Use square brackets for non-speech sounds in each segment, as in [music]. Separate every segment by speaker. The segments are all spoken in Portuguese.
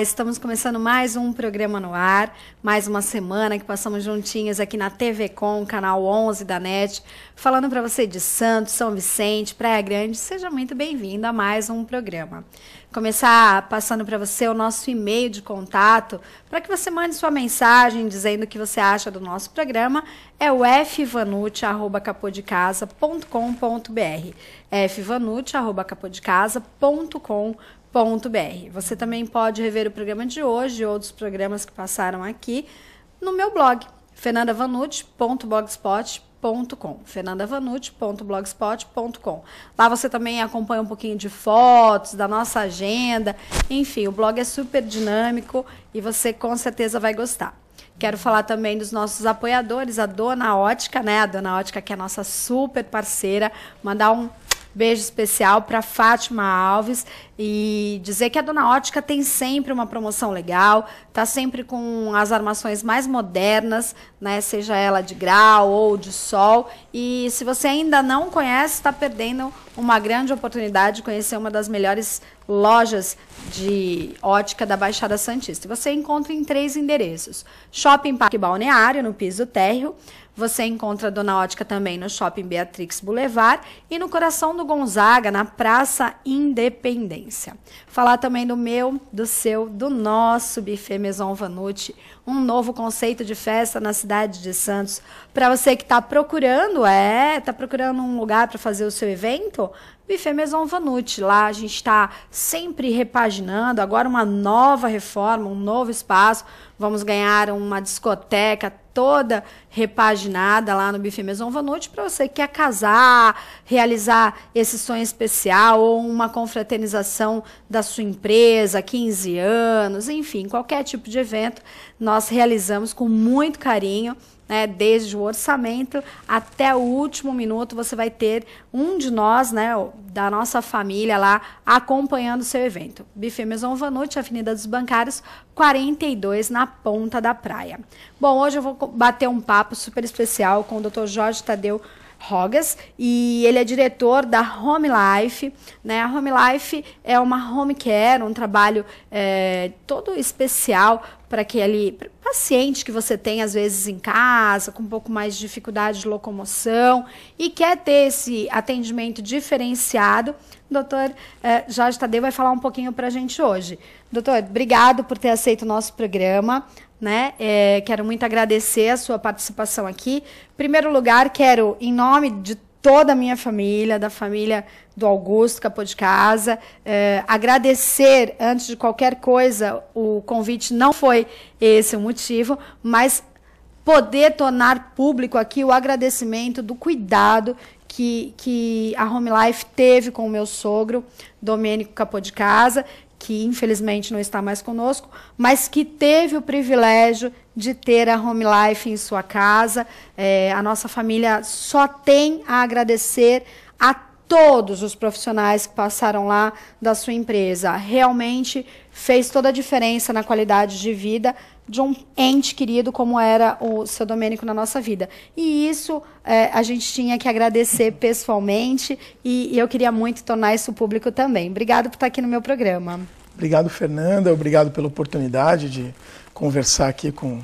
Speaker 1: estamos começando mais um programa no ar, mais uma semana que passamos juntinhas aqui na TV Com, canal 11 da NET, falando para você de Santos, São Vicente, Praia Grande. Seja muito bem-vindo a mais um programa. Começar passando para você o nosso e-mail de contato, para que você mande sua mensagem dizendo o que você acha do nosso programa, é o fvanute@capodecasa.com.br. fvanute@capodecasa.com.br www.cultura.br. Você também pode rever o programa de hoje e outros programas que passaram aqui no meu blog, fernandavanute.blogspot.com. fernandavanute.blogspot.com. Lá você também acompanha um pouquinho de fotos da nossa agenda. Enfim, o blog é super dinâmico e você com certeza vai gostar. Quero falar também dos nossos apoiadores, a Dona Ótica, né? A Dona Ótica que é a nossa super parceira. Mandar um Beijo especial para Fátima Alves e dizer que a Dona Ótica tem sempre uma promoção legal, tá sempre com as armações mais modernas, né, seja ela de grau ou de sol. E se você ainda não conhece, está perdendo uma grande oportunidade de conhecer uma das melhores lojas de ótica da Baixada Santista. Você encontra em três endereços: Shopping Parque Balneário, no piso térreo, você encontra a Dona Ótica também no Shopping Beatrix Boulevard e no coração do Gonzaga, na Praça Independência. Falar também do meu, do seu, do nosso buffet Maison Vanucci, um novo conceito de festa na cidade de Santos. Para você que está procurando, é, está procurando um lugar para fazer o seu evento, Buffet Maison Vanucci. Lá a gente está sempre repaginando, agora uma nova reforma, um novo espaço. Vamos ganhar uma discoteca toda repaginada lá no Buffet Maison noite para você que quer casar, realizar esse sonho especial ou uma confraternização da sua empresa, 15 anos, enfim, qualquer tipo de evento, nós realizamos com muito carinho né, desde o orçamento até o último minuto, você vai ter um de nós, né, da nossa família lá, acompanhando o seu evento. Buffet Maison Vanucci, Avenida dos Bancários, 42, na Ponta da Praia. Bom, hoje eu vou bater um papo super especial com o Dr. Jorge Tadeu Rogas e ele é diretor da Home Life. Né? A Home Life é uma home care, um trabalho é, todo especial para aquele paciente que você tem às vezes em casa, com um pouco mais de dificuldade de locomoção e quer ter esse atendimento diferenciado. Doutor eh, Jorge Tadeu vai falar um pouquinho para a gente hoje. Doutor, obrigado por ter aceito o nosso programa. Né? É, quero muito agradecer a sua participação aqui. Em primeiro lugar, quero, em nome de toda a minha família, da família do Augusto Capô de Casa. É, agradecer, antes de qualquer coisa, o convite não foi esse o motivo, mas poder tornar público aqui o agradecimento do cuidado que, que a Home Life teve com o meu sogro, Domênico Capô de Casa, que infelizmente não está mais conosco, mas que teve o privilégio de ter a home life em sua casa. É, a nossa família só tem a agradecer a todos os profissionais que passaram lá da sua empresa. Realmente fez toda a diferença na qualidade de vida de um ente querido como era o seu Domênico na nossa vida. E isso é, a gente tinha que agradecer pessoalmente e, e eu queria muito tornar isso público também. Obrigado por estar aqui no meu programa.
Speaker 2: Obrigado, Fernanda. Obrigado pela oportunidade de conversar aqui com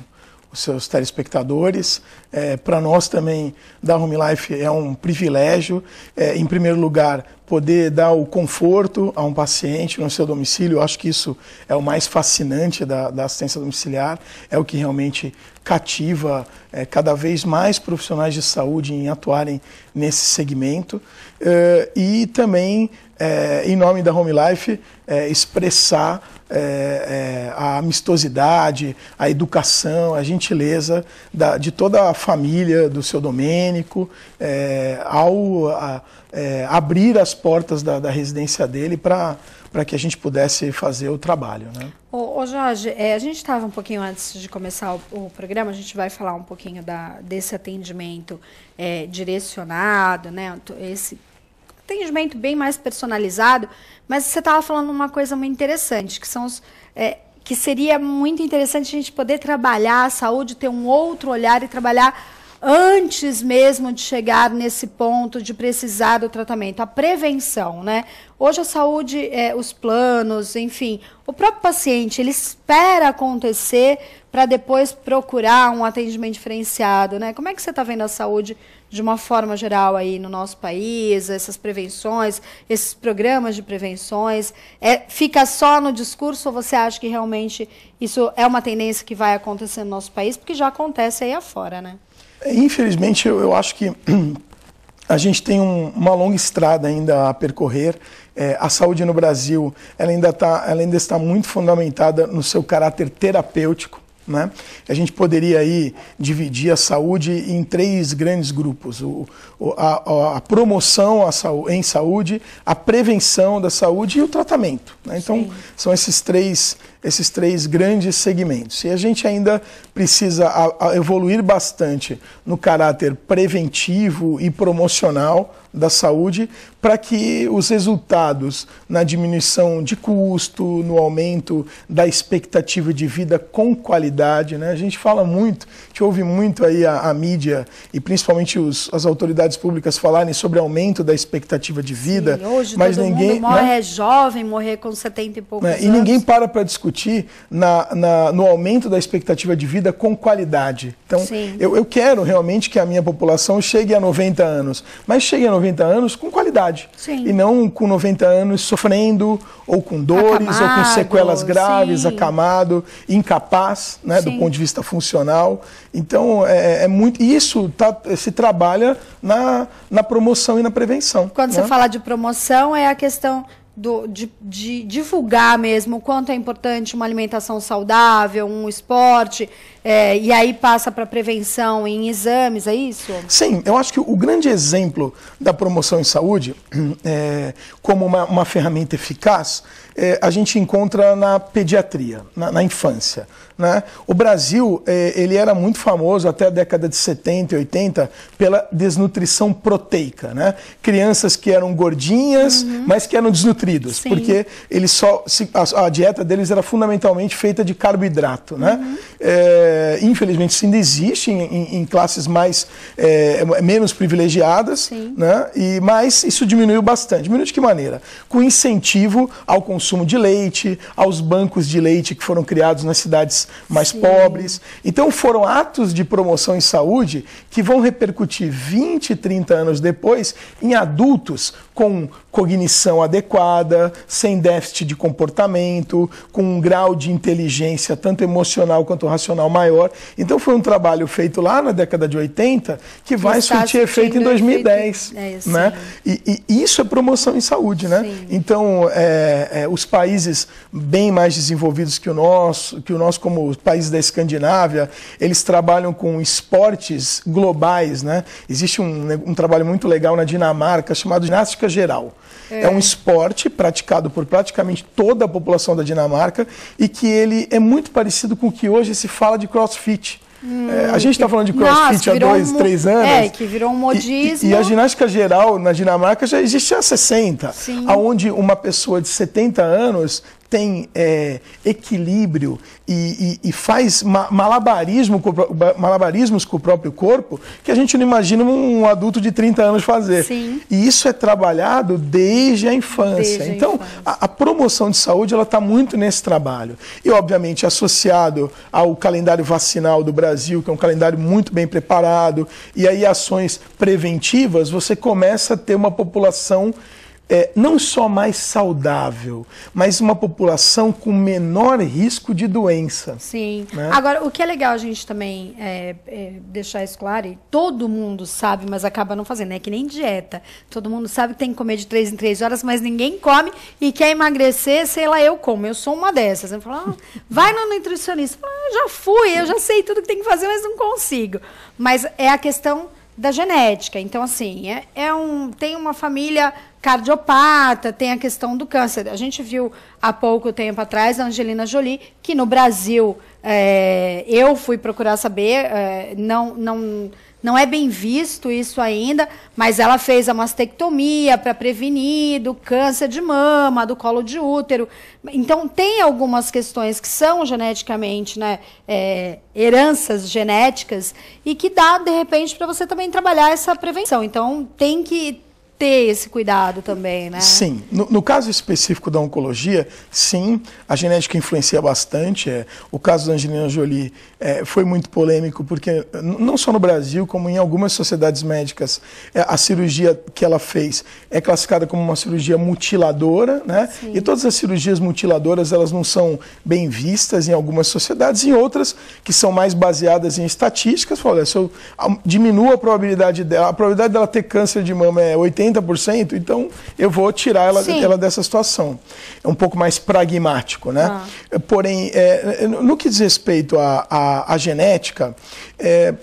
Speaker 2: os seus telespectadores. É, Para nós também, da Home Life é um privilégio, é, em primeiro lugar, poder dar o conforto a um paciente no seu domicílio. Eu acho que isso é o mais fascinante da, da assistência domiciliar, é o que realmente cativa é, cada vez mais profissionais de saúde em atuarem nesse segmento. É, e também, é, em nome da Home Life, é, expressar é, é, a amistosidade, a educação, a gentileza da, de toda a família do seu Domênico, é, ao a, é, abrir as portas da, da residência dele para para que a gente pudesse fazer o trabalho. Né?
Speaker 1: Ô, ô Jorge, é, a gente estava um pouquinho antes de começar o, o, programa, a gente vai falar um pouquinho da, desse atendimento é, direcionado, né? Esse atendimento bem mais personalizado, mas você estava falando uma coisa muito interessante, que são os. É, que seria muito interessante a gente poder trabalhar a saúde, ter um outro olhar e trabalhar antes mesmo de chegar nesse ponto de precisar do tratamento, a prevenção, né? Hoje a saúde, é, os planos, enfim, o próprio paciente, ele espera acontecer para depois procurar um atendimento diferenciado, né? Como é que você está vendo a saúde de uma forma geral aí no nosso país, essas prevenções, esses programas de prevenções? É, fica só no discurso ou você acha que realmente isso é uma tendência que vai acontecer no nosso país? Porque já acontece aí afora, né?
Speaker 2: Infelizmente, eu, eu acho que [clears throat] a gente tem um, uma longa estrada ainda a percorrer. É, a saúde no Brasil ela ainda, tá, ela ainda está muito fundamentada no seu caráter terapêutico. Né? A gente poderia aí dividir a saúde em três grandes grupos: o, a, a promoção a em saúde, a prevenção da saúde e o tratamento. Né? Então, Sim. são esses três esses três grandes segmentos. E a gente ainda precisa a, a evoluir bastante no caráter preventivo e promocional da saúde para que os resultados na diminuição de custo, no aumento da expectativa de vida com qualidade, né? A gente fala muito, a gente ouve muito aí a, a mídia e principalmente os, as autoridades públicas falarem sobre aumento da expectativa de vida, Sim, hoje mas todo ninguém mundo morre né?
Speaker 1: jovem, morrer com 70 e poucos anos. Né? E ninguém
Speaker 2: para para discutir discutir na, na, no aumento da expectativa de vida com qualidade. Então, eu, eu, quero realmente que a minha população chegue a 90 anos, mas chegue a 90 anos com qualidade. Sim. E não com 90 anos sofrendo, ou com dores, acamado, ou com sequelas graves, sim. acamado, incapaz, né, do ponto de vista funcional. Então, é, é muito. Isso tá, se trabalha na, na promoção e na prevenção. Quando né? você fala
Speaker 1: de promoção, é a questão do, de, de, divulgar mesmo o quanto é importante uma alimentação saudável, um esporte, é, e aí passa para prevenção em exames, é isso?
Speaker 2: Sim, eu acho que o grande exemplo da promoção em saúde [clears throat] é, como uma, uma, ferramenta eficaz é, a gente encontra na pediatria, na, na infância. Né? O Brasil é, ele era muito famoso até a década de 70 e 80 pela desnutrição proteica. Né? Crianças que eram gordinhas, uhum. mas que eram desnutridas nutridos, Sim. porque eles só a, a, dieta deles era fundamentalmente feita de carboidrato, né? Uhum. É, infelizmente isso ainda existe em, em, em classes mais é, é, menos privilegiadas, Sim. né? E mas isso diminuiu bastante. Diminuiu de que maneira? Com incentivo ao consumo de leite, aos bancos de leite que foram criados nas cidades mais Sim. pobres. Então foram atos de promoção em saúde que vão repercutir 20, 30 anos depois em adultos com cognição adequada, sem déficit de comportamento, com um grau de inteligência tanto emocional quanto racional maior. Então foi um trabalho feito lá na década de 80 que vai Está surtir efeito em 2010. Efeito, é, né? E, e, isso é promoção em saúde, né? Então é, é, os países bem mais desenvolvidos que o nosso, que o nosso como os países da Escandinávia, eles trabalham com esportes globais, né? Existe um, um trabalho muito legal na Dinamarca chamado ginástica geral. É. é. um esporte praticado por praticamente toda a população da Dinamarca e que ele é muito parecido com o que hoje se fala de crossfit. Hum, é, a gente está falando de crossfit nossa, há dois, um, três é, anos. É,
Speaker 1: que virou um modismo. E, e, a
Speaker 2: ginástica geral na Dinamarca já existe há 60. Sim. Onde uma pessoa de 70 anos tem é, equilíbrio e, e, e faz ma malabarismo com, malabarismos com o próprio corpo que a gente não imagina um, um adulto de 30 anos fazer. Sim. E isso é trabalhado desde a infância. Desde então, a, infância. A, a, promoção de saúde ela está muito nesse trabalho. E, obviamente, associado ao calendário vacinal do Brasil, que é um calendário muito bem preparado, e aí ações preventivas, você começa a ter uma população é, não só mais saudável, mas uma população com menor risco de doença.
Speaker 1: Sim. Né? Agora, o que é legal a gente também é, é, deixar isso claro, e todo mundo sabe, mas acaba não fazendo, é que nem dieta. Todo mundo sabe que tem que comer de três em três horas, mas ninguém come e quer emagrecer, sei lá, eu como. Eu sou uma dessas. Eu falo, ah, vai no nutricionista. Ah, já fui, eu já sei tudo que tem que fazer, mas não consigo. Mas é a questão da genética. Então, assim, é, é um, tem uma família cardiopata, tem a questão do câncer. A gente viu há pouco tempo atrás a Angelina Jolie, que no Brasil é, eu fui procurar saber, é, não, não não é bem visto isso ainda, mas ela fez a mastectomia para prevenir do câncer de mama, do colo de útero. Então, tem algumas questões que são geneticamente, né, é, heranças genéticas, e que dá, de repente, para você também trabalhar essa prevenção. Então, tem que ter esse cuidado também, né? Sim.
Speaker 2: No, no, caso específico da oncologia, sim, a genética influencia bastante. É. O caso da Angelina Jolie é, foi muito polêmico, porque não só no Brasil, como em algumas sociedades médicas, é, a cirurgia que ela fez é classificada como uma cirurgia mutiladora, né? Sim. E todas as cirurgias mutiladoras, elas não são bem vistas em algumas sociedades, e outras que são mais baseadas em estatísticas, fala, se eu diminuo a probabilidade dela, a probabilidade dela ter câncer de mama é 80%, 30%, então eu vou tirar ela, ela dessa situação. É um pouco mais pragmático, né? Ah. Porém, é, no que diz respeito à, à, à genética, é,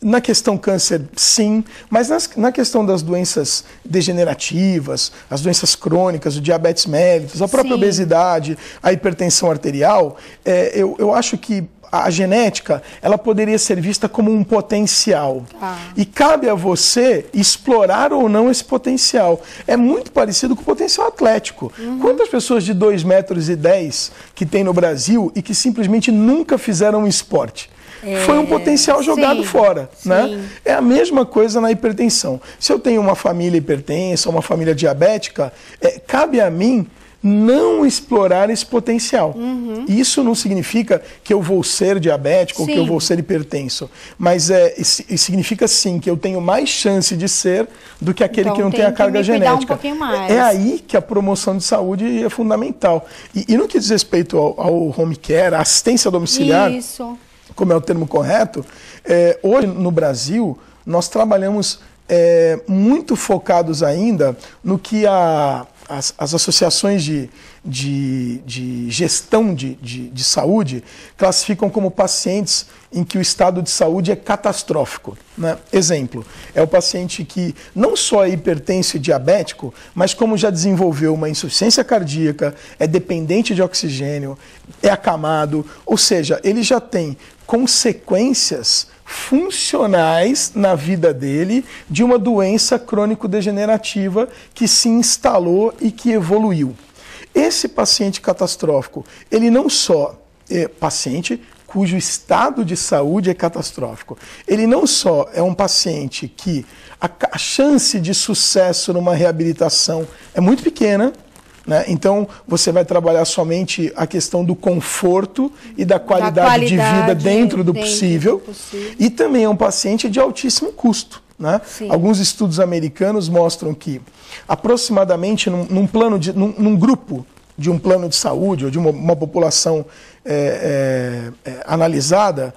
Speaker 2: na questão câncer, sim, mas nas, na questão das doenças degenerativas, as doenças crônicas, o diabetes mellitus, a própria sim. obesidade, a hipertensão arterial, é, eu, eu acho que a, genética, ela poderia ser vista como um potencial. Ah. E cabe a você explorar ou não esse potencial. É muito parecido com o potencial atlético. Uhum. Quantas pessoas de 2 metros e 10 que tem no Brasil e que simplesmente nunca fizeram um esporte? É, foi um potencial jogado sim, fora, né? sim. né? É a mesma coisa na hipertensão. Se eu tenho uma família hipertensa, uma família diabética, é, cabe a mim não explorar esse potencial. Uhum. Isso não significa que eu vou ser diabético sim. ou que eu vou ser hipertenso, mas é, significa sim que eu tenho mais chance de ser do que aquele então, que não tem, tem a carga genética. Um é aí que a promoção de saúde é fundamental. E, e no que diz respeito ao, ao home care, à assistência domiciliar, Isso. como é o termo correto, é, hoje no Brasil nós trabalhamos é, muito focados ainda no que a as, as associações de, de, de gestão de, de, de saúde classificam como pacientes em que o estado de saúde é catastrófico. Né? Exemplo, é o paciente que não só é hipertenso e diabético, mas como já desenvolveu uma insuficiência cardíaca, é dependente de oxigênio, é acamado, ou seja, ele já tem consequências funcionais na vida dele de uma doença crônico-degenerativa que se instalou e que evoluiu. Esse paciente catastrófico, ele não só é paciente cujo estado de saúde é catastrófico, ele não só é um paciente que a, a chance de sucesso numa reabilitação é muito pequena, né? Então, você vai trabalhar somente a questão do conforto e da qualidade, da qualidade de vida dentro do dentro possível. possível. E também é um paciente de altíssimo custo. Né? Alguns estudos americanos mostram que aproximadamente num, num plano de, num, num, grupo de um plano de saúde ou de uma, uma população é, é, é, analisada,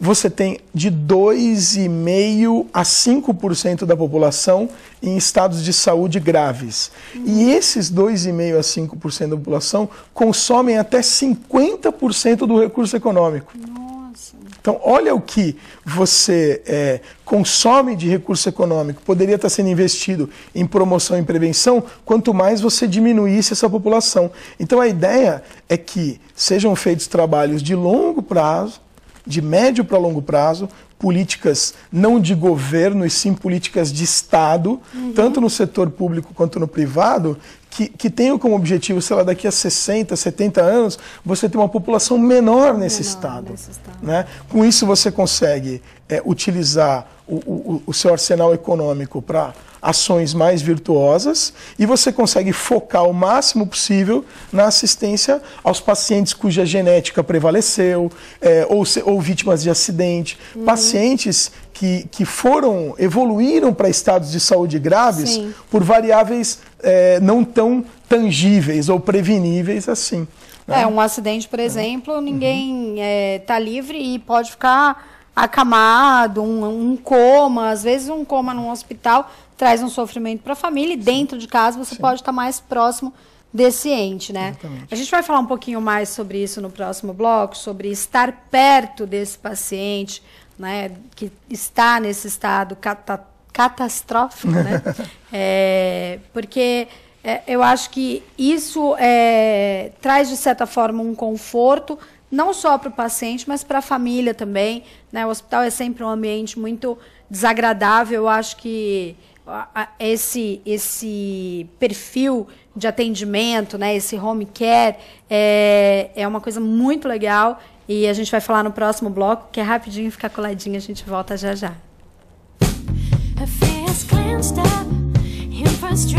Speaker 2: você tem de 2,5% a 5% da população em estados de saúde graves. E esses 2,5% a 5% da população consomem até 50% do recurso econômico. Nossa. Então, olha o que você é, consome de recurso econômico, poderia estar sendo investido em promoção e prevenção, quanto mais você diminuísse essa população. Então, a ideia é que sejam feitos trabalhos de longo prazo, de médio para longo prazo, políticas não de governo, e sim políticas de Estado, uhum. tanto no setor público quanto no privado, que, que tenham como objetivo, sei lá, daqui a 60, 70 anos, você ter uma população menor nesse, menor estado, nesse estado. Né? Com isso você consegue é, utilizar o, o, seu arsenal econômico para ações mais virtuosas e você consegue focar o máximo possível na assistência aos pacientes cuja genética prevaleceu é, ou, ou, vítimas de acidente, uhum. pacientes que, que foram evoluíram para estados de saúde graves Sim. por variáveis é, não tão tangíveis ou preveníveis assim. Né? É um
Speaker 1: acidente, por exemplo, uhum. ninguém está uhum. é, tá livre e pode ficar acamado, um, um coma, às vezes um coma num hospital traz um sofrimento para a família e dentro de casa você Sim. pode estar tá mais próximo desse ente, né? Exatamente. A gente vai falar um pouquinho mais sobre isso no próximo bloco, sobre estar perto desse paciente, né, que está nesse estado cata catastrófico, né? [laughs] é, porque é, eu acho que isso é, traz de certa forma um conforto não só para o paciente, mas para a família também. Né? O hospital é sempre um ambiente muito desagradável. Eu acho que esse, esse perfil de atendimento, né, esse home care, é, é uma coisa muito legal. E a gente vai falar no próximo bloco, que é rapidinho, ficar coladinho, a gente volta já já. Her face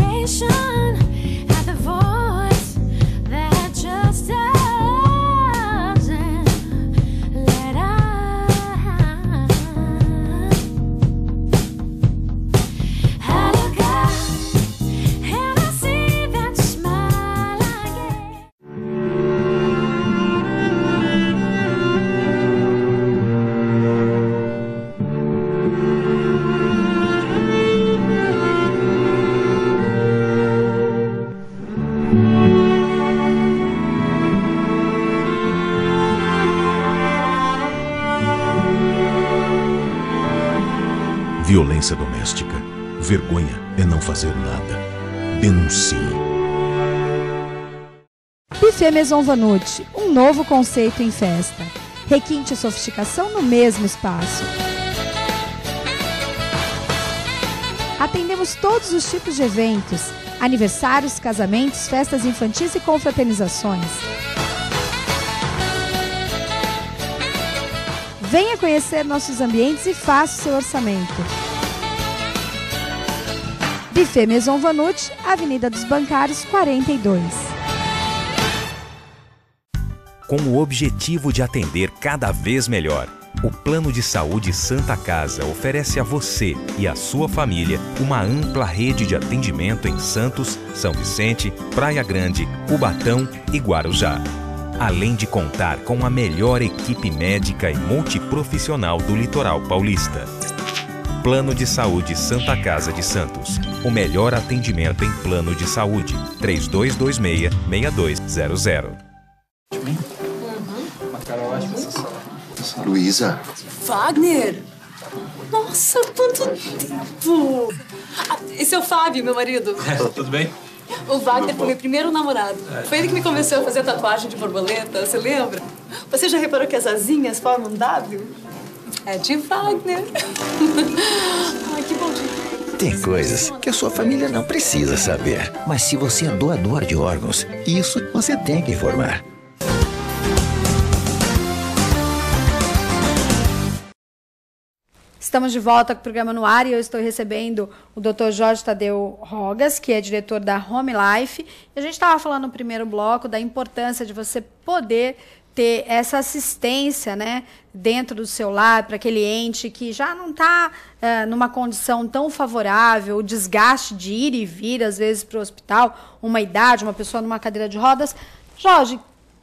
Speaker 2: Vergonha é não fazer nada. Denuncie.
Speaker 1: Buffet Maison Vanucci, um novo conceito em festa. Requinte e sofisticação no mesmo espaço. Atendemos todos os tipos de eventos: aniversários, casamentos, festas infantis e confraternizações. Venha conhecer nossos ambientes e faça o seu orçamento. Buffet Maison Vanucci, Avenida dos Bancários 42.
Speaker 2: Com o objetivo de atender cada vez melhor, o Plano de Saúde Santa Casa oferece a você e à sua família uma ampla rede de atendimento em Santos, São Vicente, Praia Grande, Cubatão e Guarujá. Além de contar com a melhor equipe médica e multiprofissional do litoral paulista. Plano de Saúde Santa Casa de Santos. O melhor atendimento em plano de saúde. 3226-6200. Uhum. Luísa.
Speaker 1: Wagner! Nossa, quanto tempo! Ah, esse é o Fábio, meu marido. É, tudo bem? O Wagner foi meu primeiro namorado. Foi ele que me convenceu a fazer tatuagem de borboleta, você lembra? Você já reparou que as asinhas formam um W? É de Wagner. [laughs] Ai, que bom dia. Tem coisas que a sua família não precisa saber, mas se você é doador de órgãos, isso você tem que informar. Estamos de volta com o programa no ar e eu estou recebendo o Dr. Jorge Tadeu Rogas, que é diretor da Home Life. E a gente estava falando no primeiro bloco da importância de você poder ter essa assistência né, dentro do seu lar para aquele ente que já não está é, eh, numa condição tão favorável, o desgaste de ir e vir, às vezes, para o hospital, uma idade, uma pessoa numa cadeira de rodas. Jorge,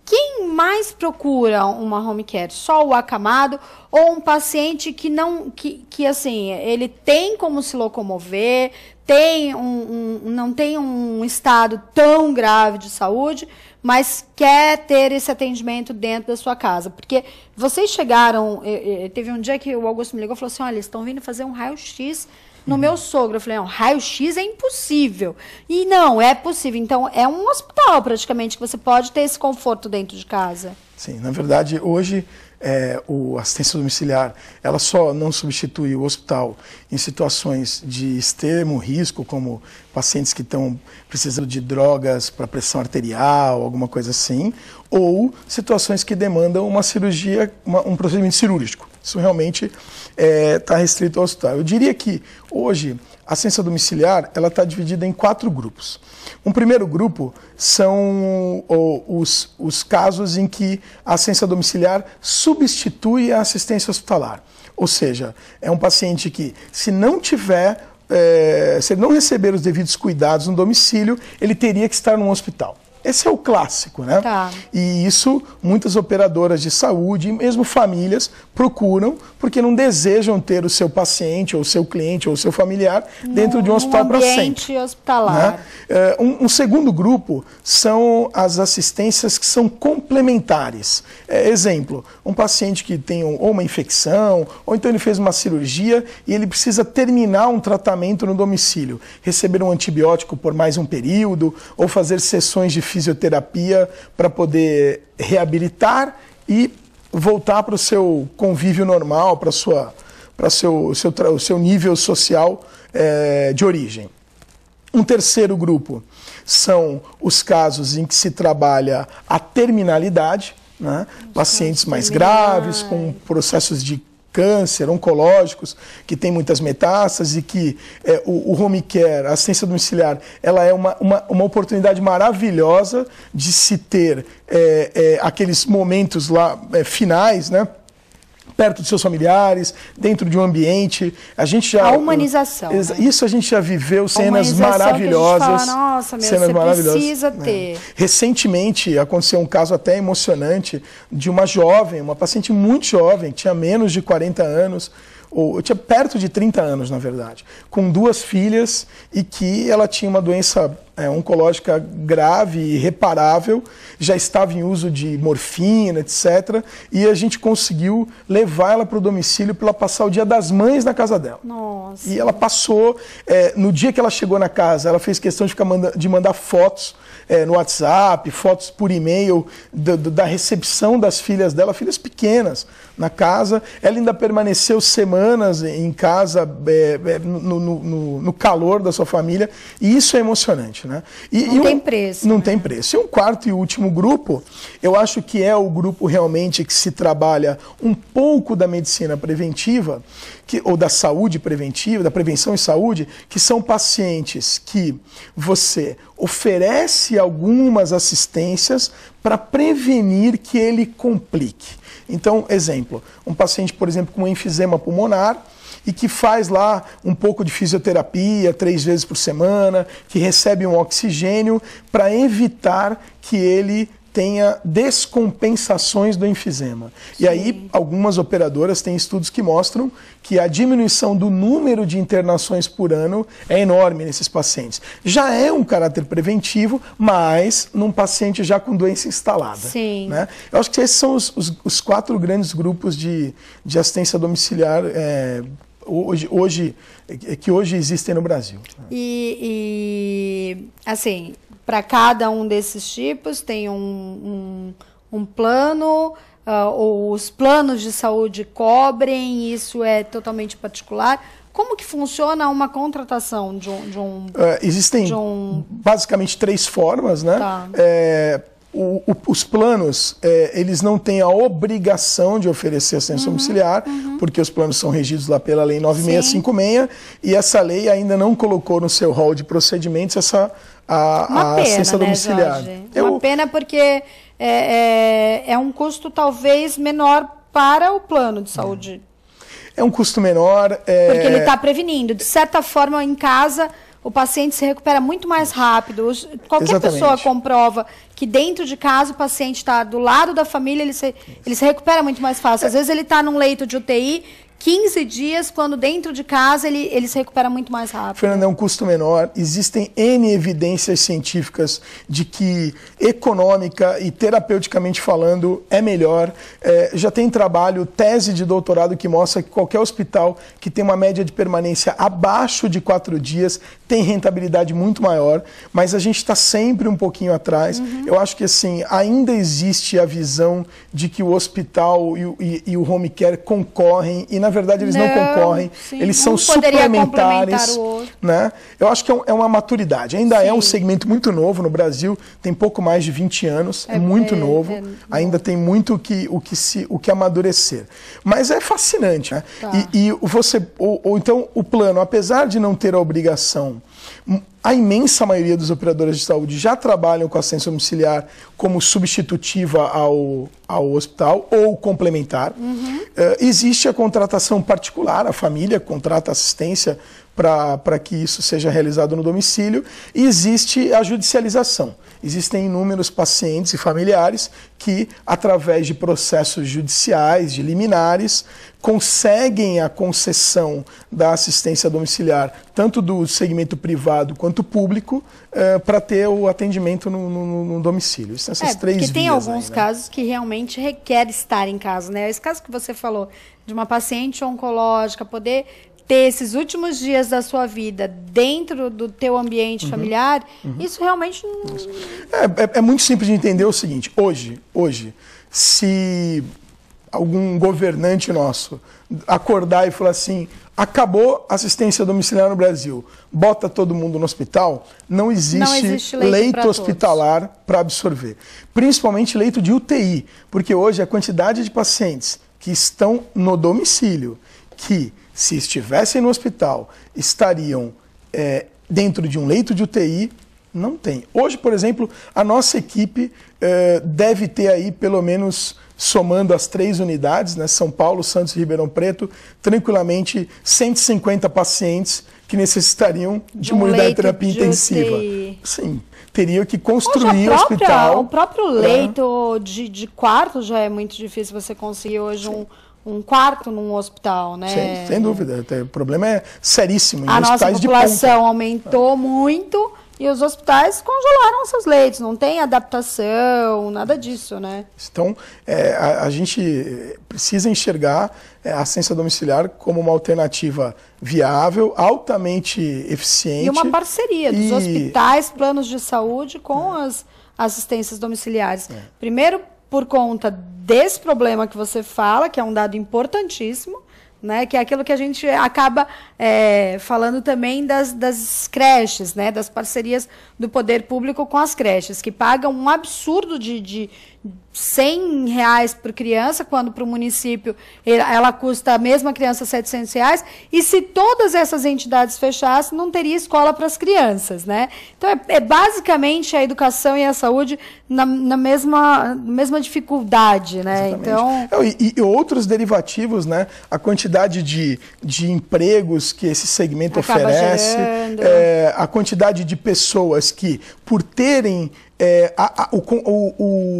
Speaker 1: quem mais procura uma home care? Só o acamado ou um paciente que não, que, que assim, ele tem como se locomover, tem um, um, não tem um estado tão grave de saúde, mas quer ter esse atendimento dentro da sua casa. Porque vocês chegaram, eh, eh, teve um dia que o Augusto me ligou e falou assim, olha, eles estão vindo fazer um raio-x no meu sogro. Eu falei, não, raio-x é impossível. E não, é possível. Então, é um hospital praticamente, que você pode ter esse conforto dentro de casa.
Speaker 2: Sim, na verdade, hoje é, o assistência domiciliar, ela só não substitui o hospital em situações de extremo risco, como pacientes que estão precisando de drogas para pressão arterial, alguma coisa assim, ou situações que demandam uma cirurgia, uma, um procedimento cirúrgico. Isso realmente está é, tá restrito ao hospital. Eu diria que hoje a assistência domiciliar ela está dividida em quatro grupos. Um primeiro grupo são os, os casos em que a assistência domiciliar substitui a assistência hospitalar. Ou seja, é um paciente que, se não tiver é, se ele não receber os devidos cuidados no domicílio, ele teria que estar no hospital. Esse é o clássico, né? Tá. E isso muitas operadoras de saúde e mesmo famílias procuram porque não desejam ter o seu paciente ou seu cliente ou seu familiar no, dentro de um hospital para sempre.
Speaker 1: hospitalar. Né?
Speaker 2: É, um, um, segundo grupo são as assistências que são complementares. É, exemplo, um paciente que tem um, ou uma infecção ou então ele fez uma cirurgia e ele precisa terminar um tratamento no domicílio, receber um antibiótico por mais um período ou fazer sessões de fisioterapia para poder reabilitar e voltar para o seu convívio normal, para sua para seu, seu, o seu nível social é, de origem. Um terceiro grupo são os casos em que se trabalha a terminalidade, né? pacientes mais graves, com processos de câncer, oncológicos, que tem muitas metástases e que é, o, o, home care, a assistência domiciliar, ela é uma, uma, uma oportunidade maravilhosa de se ter é, é aqueles momentos lá é, finais, né? perto dos seus familiares, dentro de um ambiente. A gente já. A humanização. Né? Isso a gente já viveu cenas maravilhosas. Que a gente fala, Nossa, meu, cenas você maravilhosas. precisa né? ter. É. Recentemente aconteceu um caso até emocionante de uma jovem, uma paciente muito jovem, tinha menos de 40 anos ou eu tinha perto de 30 anos, na verdade, com duas filhas e que ela tinha uma doença é, oncológica grave e reparável, já estava em uso de morfina, etc. E a gente conseguiu levar ela para o domicílio para ela passar o dia das mães na casa dela. Nossa. E ela passou, é, no dia que ela chegou na casa, ela fez questão de, ficar manda, de mandar fotos é, no WhatsApp, fotos por e-mail do, do, da recepção das filhas dela, filhas pequenas na casa. Ela ainda permaneceu semanas em casa, é, é, no, no, no calor da sua família. E isso é emocionante. Né? Né? E, não e um, tem preço. Não né? tem preço. E um quarto e último grupo, eu acho que é o grupo realmente que se trabalha um pouco da medicina preventiva, que, ou da saúde preventiva, da prevenção e saúde, que são pacientes que você oferece algumas assistências para prevenir que ele complique. Então, exemplo, um paciente, por exemplo, com enfisema pulmonar, e que faz lá um pouco de fisioterapia três vezes por semana, que recebe um oxigênio para evitar que ele tenha descompensações do enfisema. Sim. E aí, algumas operadoras têm estudos que mostram que a diminuição do número de internações por ano é enorme nesses pacientes. Já é um caráter preventivo, mas num paciente já com doença instalada. Sim. Né? Eu acho que esses são os, os, os quatro grandes grupos de, de assistência domiciliar é, hoje, hoje é que hoje existem no Brasil.
Speaker 1: E, e assim, para cada um desses tipos tem um, um, um plano, uh, os planos de saúde cobrem, isso é totalmente particular. Como que funciona uma contratação de um... De um uh,
Speaker 2: existem de um... basicamente três formas, né? Tá. É, o, o, os planos, é, eles não têm a obrigação de oferecer assistência uhum, domiciliar, uhum. porque os planos são regidos lá pela Lei 9656, Sim. e essa lei ainda não colocou no seu rol de procedimentos essa a, a pena, assistência né, domiciliar.
Speaker 1: é Uma pena porque é, é, é, um custo talvez menor para o plano de saúde.
Speaker 2: É, é um custo menor. É porque ele está
Speaker 1: prevenindo. De certa forma, em casa o paciente se recupera muito mais rápido. Qualquer Exatamente. pessoa comprova que dentro de casa o paciente está do lado da família, ele se, ele se recupera muito mais fácil. Às vezes ele está num leito de UTI 15 dias, quando dentro de casa ele, ele se recupera muito mais
Speaker 2: rápido. Fernando, é um custo menor. Existem N evidências científicas de que econômica e terapeuticamente falando é melhor. É, já tem trabalho, tese de doutorado que mostra que qualquer hospital que tem uma média de permanência abaixo de 4 dias tem rentabilidade muito maior, mas a gente está sempre um pouquinho atrás. Uhum. Eu acho que assim, ainda existe a visão de que o hospital e, e, e o home care concorrem e na na verdade eles não, não concorrem, sim, eles são suplementares. Né? Eu acho que é, é uma maturidade. Ainda Sim. é um segmento muito novo no Brasil, tem pouco mais de 20 anos, é muito novo, é... ainda tem muito o que, o, que se, o que amadurecer. Mas é fascinante. Né? Tá. E, e, você, ou, ou então o plano, apesar de não ter a obrigação a imensa maioria dos operadores de saúde já trabalham com assistência domiciliar como substitutiva ao, ao hospital ou complementar. Uhum. Uh, existe a contratação particular, a família contrata assistência para que isso seja realizado no domicílio. E existe a judicialização. Existem inúmeros pacientes e familiares que, através de processos judiciais, de liminares, conseguem a concessão da assistência domiciliar, tanto do segmento privado quanto público, eh, para ter o atendimento no, no, no domicílio. Isso essas é, três vias. tem alguns aí, né? casos
Speaker 1: que realmente requer estar em casa, né? Esse caso que você falou de uma paciente oncológica poder ter esses últimos dias da sua vida dentro do teu ambiente uhum, familiar, uhum. isso realmente não...
Speaker 2: É, é, é, muito simples de entender o seguinte, hoje, hoje, se algum governante nosso acordar e falar assim, acabou assistência domiciliar no Brasil, bota todo mundo no hospital, não existe, não existe leito, leito hospitalar para absorver. Principalmente leito de UTI, porque hoje a quantidade de pacientes que estão no domicílio, que se estivessem no hospital, estariam é, dentro de um leito de UTI? Não tem. Hoje, por exemplo, a nossa equipe é, deve ter aí pelo menos somando as três unidades, né, São Paulo, Santos e Ribeirão Preto, tranquilamente 150 pacientes que necessitariam de, uma unidade de terapia de intensiva. UTI. Sim, teria que construir o hospital. O
Speaker 1: próprio né? leito de, de quarto já é muito difícil você conseguir hoje Sim. um um quarto num hospital, né? Sem, sem
Speaker 2: dúvida. O problema é seríssimo. Em a nossa população
Speaker 1: aumentou muito e os hospitais congelaram seus leitos. Não tem adaptação, nada disso, né?
Speaker 2: Então, é, a, a, gente precisa enxergar é, a assistência domiciliar como uma alternativa viável, altamente eficiente. E uma
Speaker 1: parceria dos e... hospitais, planos de saúde com é. as assistências domiciliares. É. Primeiro, por conta desse problema que você fala, que é um dado importantíssimo, né? Que é aquilo que a gente acaba é, falando também das, das creches, né? Das parcerias do poder público com as creches, que pagam um absurdo de, de, 100 reais por criança, quando para o município ela custa a mesma criança 700 reais, e se todas essas entidades fechassem, não teria escola para as crianças, né? Então, é, é, basicamente a educação e a saúde na, na mesma, mesma dificuldade, né? Então...
Speaker 2: É, e, e, outros derivativos, né? A quantidade de, de empregos que esse segmento oferece, é, a quantidade de pessoas que, por terem é, a, a, o, o,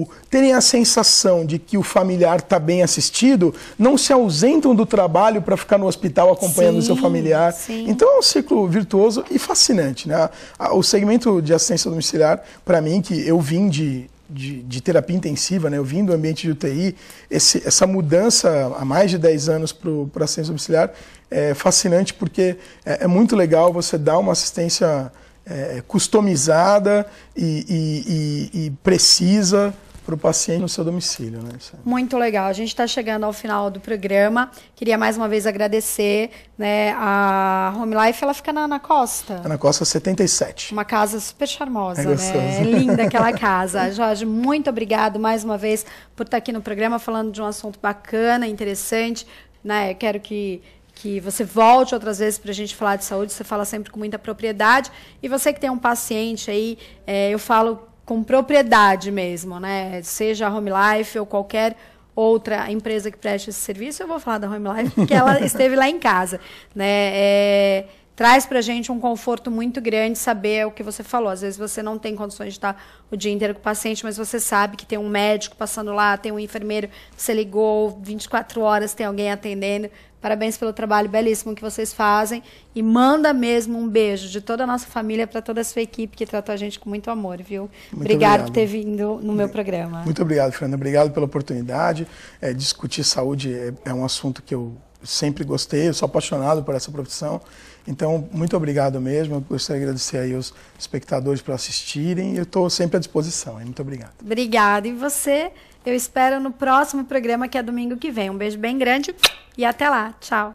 Speaker 2: o, terem a sensação de que o familiar está bem assistido, não se ausentam do trabalho para ficar no hospital acompanhando sim, o seu familiar. Sim. Então é um ciclo virtuoso e fascinante. Né? O segmento de assistência domiciliar, para mim, que eu vim de de, de, terapia intensiva, né? eu vim do ambiente de UTI, esse, essa mudança há mais de 10 anos para a assistência domiciliar é fascinante porque é, é, muito legal você dar uma assistência é, customizada e, e, e, e precisa para o paciente no seu domicílio. Né?
Speaker 1: Muito legal. A gente está chegando ao final do programa. Queria mais uma vez agradecer. Né? A Home Life ela fica na Ana Costa. Ana é
Speaker 2: Costa 77.
Speaker 1: Uma casa super charmosa, é né? É linda [laughs] aquela casa. Jorge, muito obrigado mais uma vez por estar tá aqui no programa falando de um assunto bacana, interessante. Né? quero que que você volte outras vezes para a gente falar de saúde, você fala sempre com muita propriedade. E você que tem um paciente aí, é, eu falo com propriedade mesmo, né? Seja a Home Life ou qualquer outra empresa que preste esse serviço, eu vou falar da Home Life, porque ela [laughs] esteve lá em casa, né? É, traz para a gente um conforto muito grande saber o que você falou. Às vezes você não tem condições de estar o dia inteiro com o paciente, mas você sabe que tem um médico passando lá, tem um enfermeiro, você ligou 24 horas, tem alguém atendendo. Parabéns pelo trabalho belíssimo que vocês fazem e manda mesmo um beijo de toda a nossa família para toda a sua equipe que tratou a gente com muito amor, viu?
Speaker 2: Muito obrigado, por ter
Speaker 1: vindo no meu programa. Muito
Speaker 2: obrigado, Fernanda. Obrigado pela oportunidade. É, discutir saúde é, é um assunto que eu sempre gostei, eu sou apaixonado por essa profissão. Então, muito obrigado mesmo. Eu gostaria de agradecer aí os espectadores por assistirem. Eu estou sempre à disposição. Muito obrigado.
Speaker 1: Obrigada. E você eu espero no próximo programa, que é domingo que vem. Um beijo bem grande e até lá. Tchau.